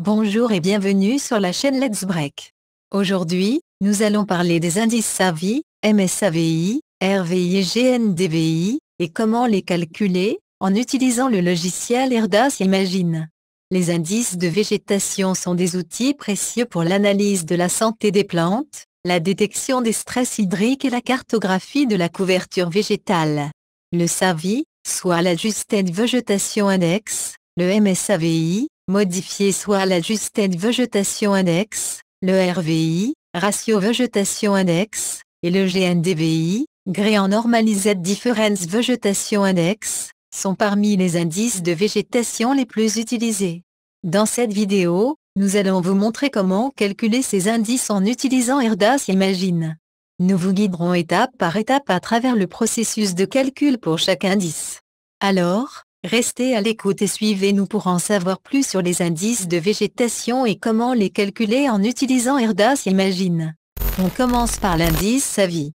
Bonjour et bienvenue sur la chaîne Let's Break. Aujourd'hui, nous allons parler des indices SAVI, MSAVI, RVI et GNDVI, et comment les calculer, en utilisant le logiciel Erdas Imagine. Les indices de végétation sont des outils précieux pour l'analyse de la santé des plantes, la détection des stress hydriques et la cartographie de la couverture végétale. Le SAVI, soit l'Adjusted Vegetation Index, le MSAVI, Modifier soit l'adjusted vegetation index, le RVI, ratio végétation index, et le GNDVI, Grain Normalized Difference Vegetation Index, sont parmi les indices de végétation les plus utilisés. Dans cette vidéo, nous allons vous montrer comment calculer ces indices en utilisant ERDAS Imagine. Nous vous guiderons étape par étape à travers le processus de calcul pour chaque indice. Alors, Restez à l'écoute et suivez-nous pour en savoir plus sur les indices de végétation et comment les calculer en utilisant Erdas Imagine. On commence par l'indice Savi.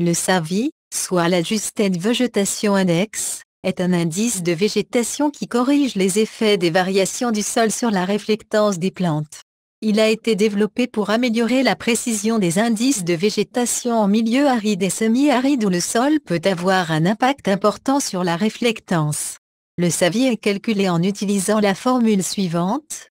Le Savi, soit l'Adjusted Vegetation Index, est un indice de végétation qui corrige les effets des variations du sol sur la réflectance des plantes. Il a été développé pour améliorer la précision des indices de végétation en milieu aride et semi-aride où le sol peut avoir un impact important sur la réflectance. Le savier est calculé en utilisant la formule suivante.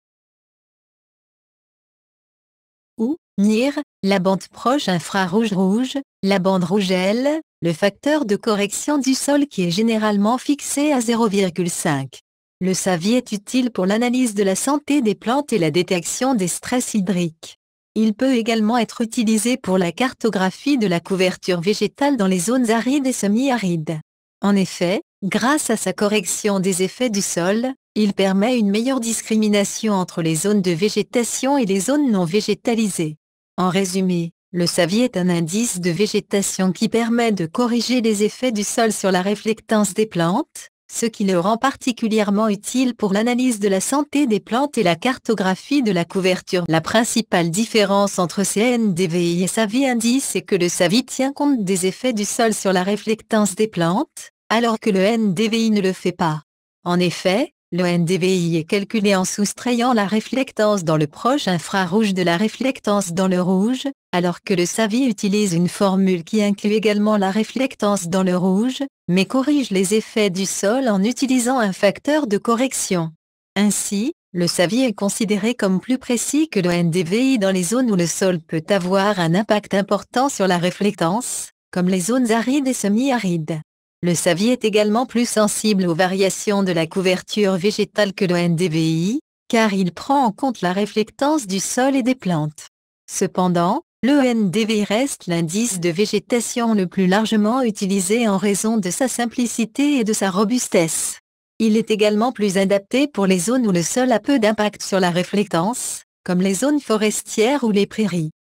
Ou, NIR, la bande proche infrarouge-rouge, la bande rouge-L, le facteur de correction du sol qui est généralement fixé à 0,5. Le savi est utile pour l'analyse de la santé des plantes et la détection des stress hydriques. Il peut également être utilisé pour la cartographie de la couverture végétale dans les zones arides et semi-arides. En effet, grâce à sa correction des effets du sol, il permet une meilleure discrimination entre les zones de végétation et les zones non végétalisées. En résumé, le savi est un indice de végétation qui permet de corriger les effets du sol sur la réflectance des plantes, ce qui le rend particulièrement utile pour l'analyse de la santé des plantes et la cartographie de la couverture. La principale différence entre NDVI et SAVI indice est que le SAVI tient compte des effets du sol sur la réflectance des plantes, alors que le NDVI ne le fait pas. En effet, le NDVI est calculé en soustrayant la réflectance dans le proche infrarouge de la réflectance dans le rouge, alors que le SAVI utilise une formule qui inclut également la réflectance dans le rouge, mais corrige les effets du sol en utilisant un facteur de correction. Ainsi, le SAVI est considéré comme plus précis que le NDVI dans les zones où le sol peut avoir un impact important sur la réflectance, comme les zones arides et semi-arides. Le Savi est également plus sensible aux variations de la couverture végétale que le NDVI, car il prend en compte la réflectance du sol et des plantes. Cependant, le NDVI reste l'indice de végétation le plus largement utilisé en raison de sa simplicité et de sa robustesse. Il est également plus adapté pour les zones où le sol a peu d'impact sur la réflectance, comme les zones forestières ou les prairies.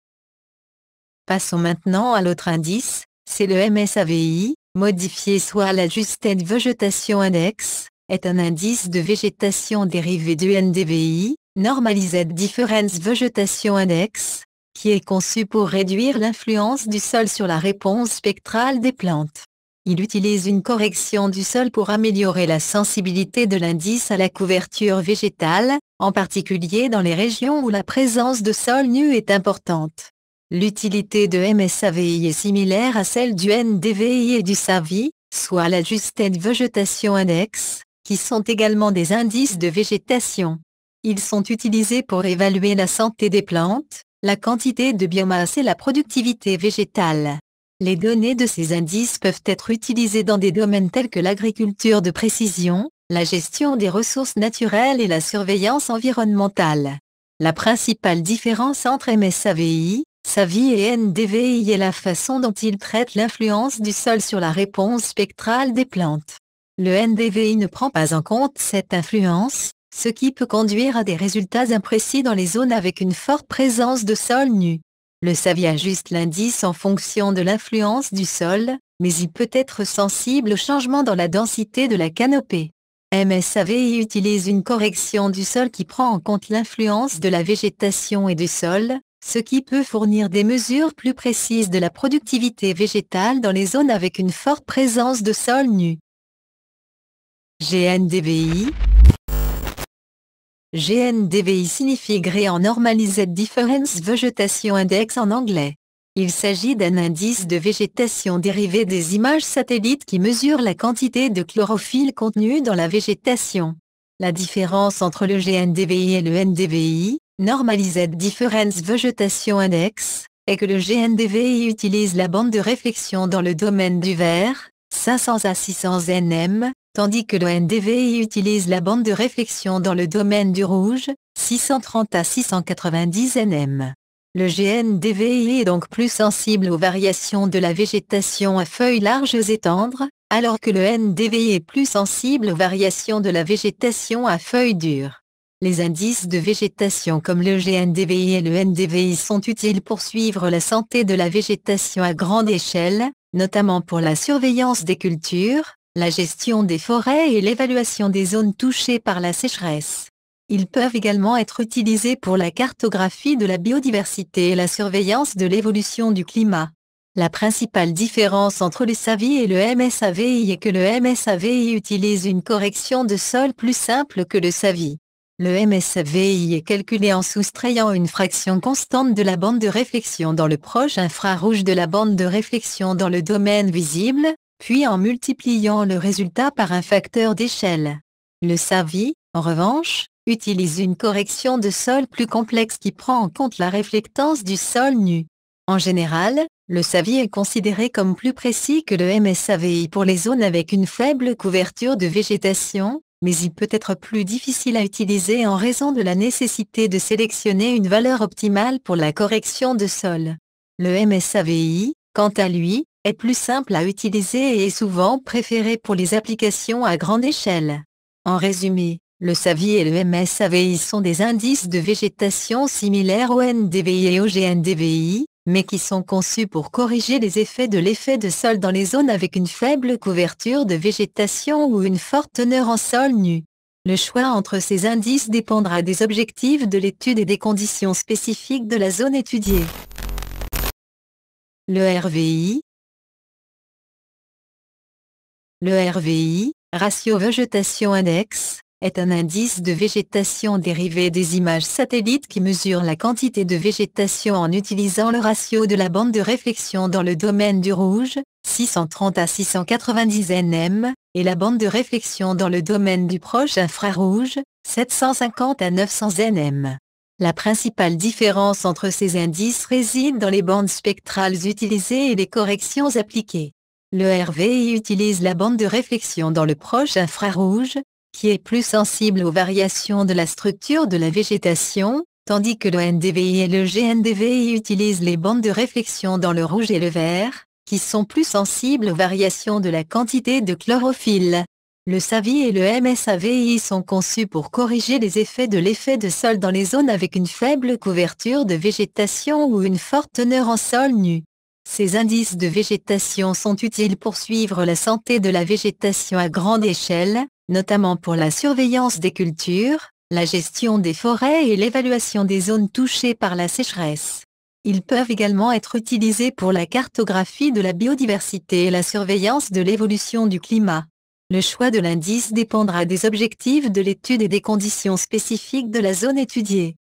Passons maintenant à l'autre indice, c'est le MSAVI, Modifier soit Justed vegetation index, est un indice de végétation dérivé du NDVI, Normalized Difference Vegetation Index, qui est conçu pour réduire l'influence du sol sur la réponse spectrale des plantes. Il utilise une correction du sol pour améliorer la sensibilité de l'indice à la couverture végétale, en particulier dans les régions où la présence de sol nu est importante. L'utilité de MSAVI est similaire à celle du NDVI et du SAVI, soit la Justed Végétation Index, qui sont également des indices de végétation. Ils sont utilisés pour évaluer la santé des plantes, la quantité de biomasse et la productivité végétale. Les données de ces indices peuvent être utilisées dans des domaines tels que l'agriculture de précision, la gestion des ressources naturelles et la surveillance environnementale. La principale différence entre MSAVI, sa et NDVI est la façon dont ils traitent l'influence du sol sur la réponse spectrale des plantes. Le NDVI ne prend pas en compte cette influence, ce qui peut conduire à des résultats imprécis dans les zones avec une forte présence de sol nu. Le SAVI ajuste l'indice en fonction de l'influence du sol, mais il peut être sensible au changement dans la densité de la canopée. MSAVI utilise une correction du sol qui prend en compte l'influence de la végétation et du sol, ce qui peut fournir des mesures plus précises de la productivité végétale dans les zones avec une forte présence de sol nu. GNDVI GNDVI signifie en Normalized Difference Vegetation Index en anglais. Il s'agit d'un indice de végétation dérivé des images satellites qui mesure la quantité de chlorophylle contenue dans la végétation. La différence entre le GNDVI et le NDVI, Normalized Difference Vegetation Index, est que le GNDVI utilise la bande de réflexion dans le domaine du vert, 500 à 600 nm, tandis que le NDVI utilise la bande de réflexion dans le domaine du rouge, 630 à 690 nm. Le GNDVI est donc plus sensible aux variations de la végétation à feuilles larges et tendres, alors que le NDVI est plus sensible aux variations de la végétation à feuilles dures. Les indices de végétation comme le GNDVI et le NDVI sont utiles pour suivre la santé de la végétation à grande échelle, notamment pour la surveillance des cultures, la gestion des forêts et l'évaluation des zones touchées par la sécheresse. Ils peuvent également être utilisés pour la cartographie de la biodiversité et la surveillance de l'évolution du climat. La principale différence entre le SAVI et le MSAVI est que le MSAVI utilise une correction de sol plus simple que le SAVI. Le MSAVI est calculé en soustrayant une fraction constante de la bande de réflexion dans le proche infrarouge de la bande de réflexion dans le domaine visible, puis en multipliant le résultat par un facteur d'échelle. Le SAVI, en revanche, utilise une correction de sol plus complexe qui prend en compte la réflectance du sol nu. En général, le SAVI est considéré comme plus précis que le MSAVI pour les zones avec une faible couverture de végétation, mais il peut être plus difficile à utiliser en raison de la nécessité de sélectionner une valeur optimale pour la correction de sol. Le MSAVI, quant à lui, est plus simple à utiliser et est souvent préféré pour les applications à grande échelle. En résumé, le SAVI et le MSAVI sont des indices de végétation similaires au NDVI et au GNDVI, mais qui sont conçus pour corriger les effets de l'effet de sol dans les zones avec une faible couverture de végétation ou une forte teneur en sol nu. Le choix entre ces indices dépendra des objectifs de l'étude et des conditions spécifiques de la zone étudiée. Le RVI Le RVI, ratio végétation index, est un indice de végétation dérivé des images satellites qui mesure la quantité de végétation en utilisant le ratio de la bande de réflexion dans le domaine du rouge, 630 à 690 nm, et la bande de réflexion dans le domaine du proche infrarouge, 750 à 900 nm. La principale différence entre ces indices réside dans les bandes spectrales utilisées et les corrections appliquées. Le RVI utilise la bande de réflexion dans le proche infrarouge, qui est plus sensible aux variations de la structure de la végétation, tandis que le NDVI et le GNDVI utilisent les bandes de réflexion dans le rouge et le vert, qui sont plus sensibles aux variations de la quantité de chlorophylle. Le SAVI et le MSAVI sont conçus pour corriger les effets de l'effet de sol dans les zones avec une faible couverture de végétation ou une forte teneur en sol nu. Ces indices de végétation sont utiles pour suivre la santé de la végétation à grande échelle, notamment pour la surveillance des cultures, la gestion des forêts et l'évaluation des zones touchées par la sécheresse. Ils peuvent également être utilisés pour la cartographie de la biodiversité et la surveillance de l'évolution du climat. Le choix de l'indice dépendra des objectifs de l'étude et des conditions spécifiques de la zone étudiée.